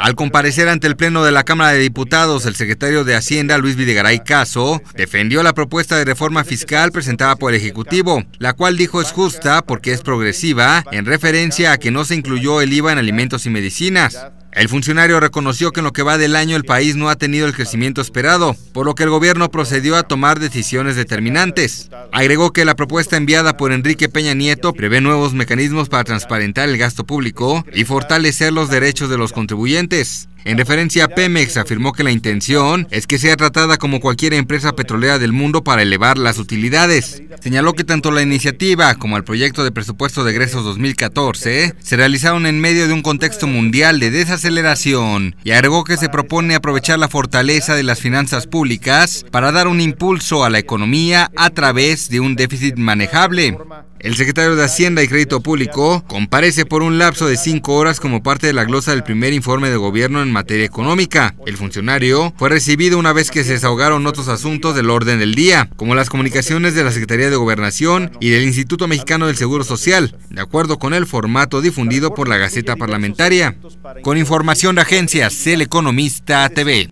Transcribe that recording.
Al comparecer ante el Pleno de la Cámara de Diputados, el secretario de Hacienda, Luis Videgaray Caso, defendió la propuesta de reforma fiscal presentada por el Ejecutivo, la cual dijo es justa porque es progresiva, en referencia a que no se incluyó el IVA en alimentos y medicinas. El funcionario reconoció que en lo que va del año el país no ha tenido el crecimiento esperado, por lo que el gobierno procedió a tomar decisiones determinantes. Agregó que la propuesta enviada por Enrique Peña Nieto prevé nuevos mecanismos para transparentar el gasto público y fortalecer los derechos de los contribuyentes. En referencia a Pemex, afirmó que la intención es que sea tratada como cualquier empresa petrolera del mundo para elevar las utilidades. Señaló que tanto la iniciativa como el proyecto de presupuesto de egresos 2014 se realizaron en medio de un contexto mundial de desaceleración y agregó que se propone aprovechar la fortaleza de las finanzas públicas para dar un impulso a la economía a través de un déficit manejable. El secretario de Hacienda y Crédito Público comparece por un lapso de cinco horas como parte de la glosa del primer informe de gobierno en materia económica. El funcionario fue recibido una vez que se desahogaron otros asuntos del orden del día, como las comunicaciones de la Secretaría de Gobernación y del Instituto Mexicano del Seguro Social, de acuerdo con el formato difundido por la Gaceta Parlamentaria. Con información de agencias, El Economista TV.